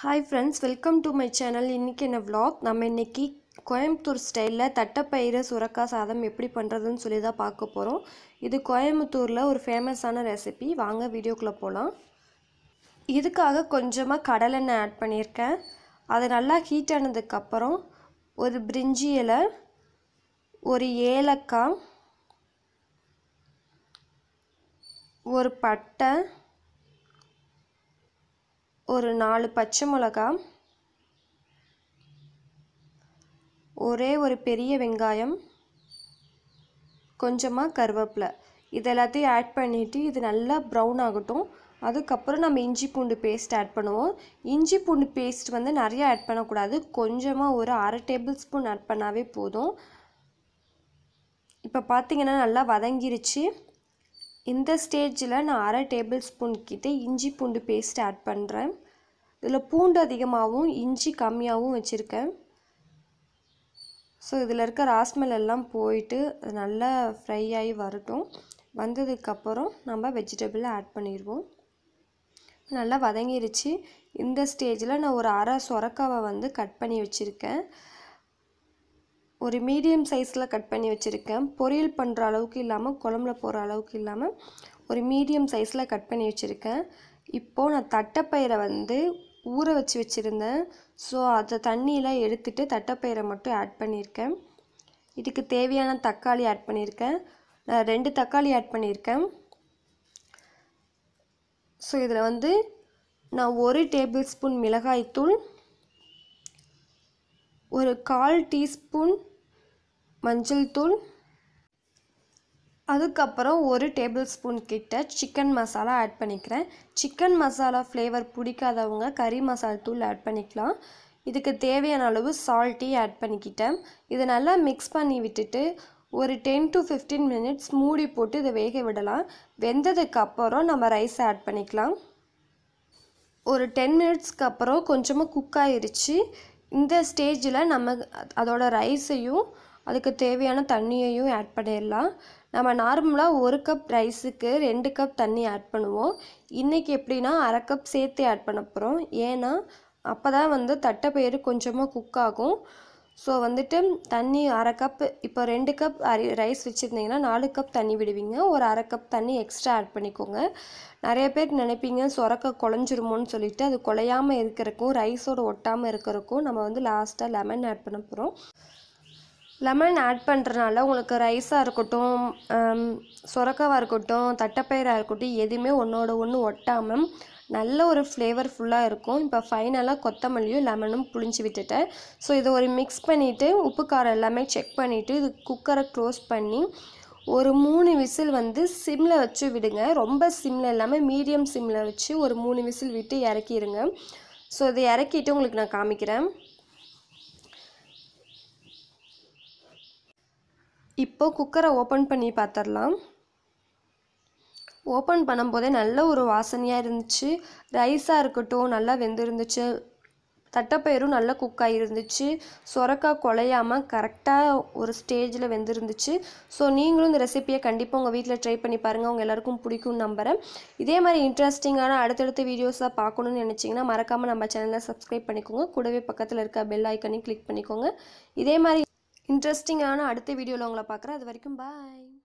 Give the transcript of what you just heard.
hi friends welcome to my channel இன்றைக்கி என்ன vlog நம்ம இன்றைக்கி கோயம்புத்தூர் ஸ்டைலில் தட்டைப்பயிறு சுரக்காய் சாதம் எப்படி பண்ணுறதுன்னு சொல்லி தான் பார்க்க போகிறோம் இது கோயம்புத்தூரில் ஒரு ஃபேமஸான ரெசிபி வாங்க வீடியோக்குள்ளே போகலாம் இதுக்காக கொஞ்சமாக கடலெண்ணெய் ஆட் பண்ணியிருக்கேன் அது நல்லா ஹீட் ஆனதுக்கப்புறம் ஒரு பிரிஞ்சி இலை ஒரு ஏலக்காய் ஒரு பட்டை ஒரு நாலு பச்சை மிளகா ஒரே ஒரு பெரிய வெங்காயம் கொஞ்சமாக கருவேப்பிலை இது எல்லாத்தையும் ஆட் பண்ணிவிட்டு இது நல்லா ப்ரௌன் ஆகட்டும் அதுக்கப்புறம் நம்ம இஞ்சி பூண்டு பேஸ்ட் ஆட் பண்ணுவோம் இஞ்சி பூண்டு பேஸ்ட் வந்து நிறைய ஆட் பண்ணக்கூடாது கொஞ்சமாக ஒரு அரை டேபிள் ஸ்பூன் ஆட் பண்ணாவே போதும் இப்போ பார்த்திங்கன்னா நல்லா வதங்கிருச்சு இந்த ஸ்டேஜில் நான் அரை டேபிள் ஸ்பூன் கிட்டே இஞ்சி பூண்டு பேஸ்ட் ஆட் பண்ணுறேன் இதில் பூண்டு அதிகமாகவும் இஞ்சி கம்மியாகவும் வச்சுருக்கேன் ஸோ இதில் இருக்க ராஸ்மெல் எல்லாம் போயிட்டு நல்லா ஃப்ரை ஆகி வரட்டும் வந்ததுக்கப்புறம் நம்ம வெஜிடபிளை ஆட் பண்ணிடுவோம் நல்லா வதங்கிருச்சு இந்த ஸ்டேஜில் நான் ஒரு அரை சொரக்காவை வந்து கட் பண்ணி வச்சுருக்கேன் ஒரு மீடியம் சைஸில் கட் பண்ணி வச்சுருக்கேன் பொரியல் பண்ணுற அளவுக்கு இல்லாமல் குழம்புல போகிற அளவுக்கு இல்லாமல் ஒரு மீடியம் சைஸில் கட் பண்ணி வச்சுருக்கேன் இப்போது நான் தட்டைப்பயிரை வந்து ஊற வச்சு வச்சுருந்தேன் ஸோ அதை தண்ணியெலாம் எடுத்துகிட்டு தட்டைப்பயிரை மட்டும் ஆட் பண்ணியிருக்கேன் இதுக்கு தேவையான தக்காளி ஆட் பண்ணியிருக்கேன் நான் ரெண்டு தக்காளி ஆட் பண்ணியிருக்கேன் ஸோ இதில் வந்து நான் ஒரு டேபிள் ஸ்பூன் மிளகாய்த்தூள் ஒரு கால் டீஸ்பூன் மஞ்சள் தூள் அதுக்கப்புறம் ஒரு டேபிள் ஸ்பூன் கிட்ட சிக்கன் மசாலா ஆட் பண்ணிக்கிறேன் சிக்கன் மசாலா ஃப்ளேவர் பிடிக்காதவங்க கறி மசாலா தூள் ஆட் பண்ணிக்கலாம் இதுக்கு தேவையான அளவு சால்ட்டி ஆட் பண்ணிக்கிட்டேன் இதை நல்லா மிக்ஸ் பண்ணி விட்டுட்டு ஒரு டென் டு ஃபிஃப்டீன் மினிட்ஸ் மூடி போட்டு இதை வேக விடலாம் வெந்ததுக்கப்புறம் நம்ம ரைஸ் ஆட் பண்ணிக்கலாம் ஒரு டென் மினிட்ஸ்க்கு அப்புறம் கொஞ்சமாக குக் ஆயிருச்சு இந்த ஸ்டேஜில் நம்ம அதோட ரைஸையும் அதுக்கு தேவையான தண்ணியையும் ஆட் பண்ணிடலாம் நம்ம நார்மலாக ஒரு கப் ரைஸுக்கு ரெண்டு கப் தண்ணி ஆட் பண்ணுவோம் இன்றைக்கி எப்படின்னா அரை கப் சேர்த்து ஆட் பண்ண போகிறோம் ஏன்னா அப்போ தான் வந்து தட்டைப்பயிறு கொஞ்சமாக குக் ஆகும் ஸோ வந்துட்டு தண்ணி அரை கப் இப்போ ரெண்டு கப் அரி ரைஸ் வச்சுருந்தீங்கன்னா நாலு கப் தண்ணி விடுவீங்க ஒரு அரை கப் தண்ணி எக்ஸ்ட்ரா ஆட் பண்ணிக்கோங்க நிறைய பேர் நினைப்பீங்க சுரக்க குழஞ்சிருமோன்னு சொல்லிட்டு அது குலையாமல் இருக்கிறக்கும் ரைஸோடு ஒட்டாமல் இருக்கிறக்கும் நம்ம வந்து லாஸ்ட்டாக லெமன் ஆட் பண்ண போகிறோம் லெமன் ஆட் பண்ணுறனால உங்களுக்கு ரைஸாக இருக்கட்டும் சுரக்காவாக இருக்கட்டும் தட்டைப்பயிராக இருக்கட்டும் எதுவுமே ஒன்றோட ஒன்று ஒட்டாமல் நல்ல ஒரு ஃப்ளேவர்ஃபுல்லாக இருக்கும் இப்போ ஃபைனலாக கொத்தமல்லியும் லெமனும் புளிஞ்சு விட்டுட்டேன் ஸோ இதை ஒரு மிக்ஸ் பண்ணிவிட்டு உப்பு காரம் எல்லாமே செக் பண்ணிவிட்டு இது குக்கரை க்ளோஸ் பண்ணி ஒரு மூணு விசில் வந்து சிம்மில் வச்சு விடுங்க ரொம்ப சிம்மில் இல்லாமல் மீடியம் சிம்மில் வச்சு ஒரு மூணு விசில் விட்டு இறக்கிடுங்க ஸோ இதை இறக்கிட்டு உங்களுக்கு நான் காமிக்கிறேன் இப்போது குக்கரை ஓப்பன் பண்ணி பார்த்துடலாம் ஓப்பன் பண்ணும்போதே நல்ல ஒரு வாசனையாக இருந்துச்சு ரைஸாக இருக்கட்டும் நல்லா வெந்துருந்துச்சு தட்டப்பயிரும் நல்ல குக் இருந்துச்சு சுரக்காய் குலையாமல் கரெக்டாக ஒரு ஸ்டேஜில் வெந்துருந்துச்சு ஸோ நீங்களும் இந்த ரெசிப்பியை கண்டிப்பாக உங்கள் வீட்டில் ட்ரை பண்ணி பாருங்கள் உங்கள் எல்லாருக்கும் பிடிக்கும்னு நம்புகிறேன் இதே மாதிரி இன்ட்ரெஸ்டிங்கான அடுத்தடுத்த வீடியோஸாக பார்க்கணுன்னு நினச்சிங்கன்னா மறக்காமல் நம்ம சேனலை சப்ஸ்கிரைப் பண்ணிக்கோங்க கூடவே பக்கத்தில் இருக்க பெல் ஐக்கனையும் கிளிக் பண்ணிக்கோங்க இதே மாதிரி இன்ட்ரெஸ்டிங்கான அடுத்த வீடியோவில் உங்களை பார்க்குறேன் அது வரைக்கும் பாய்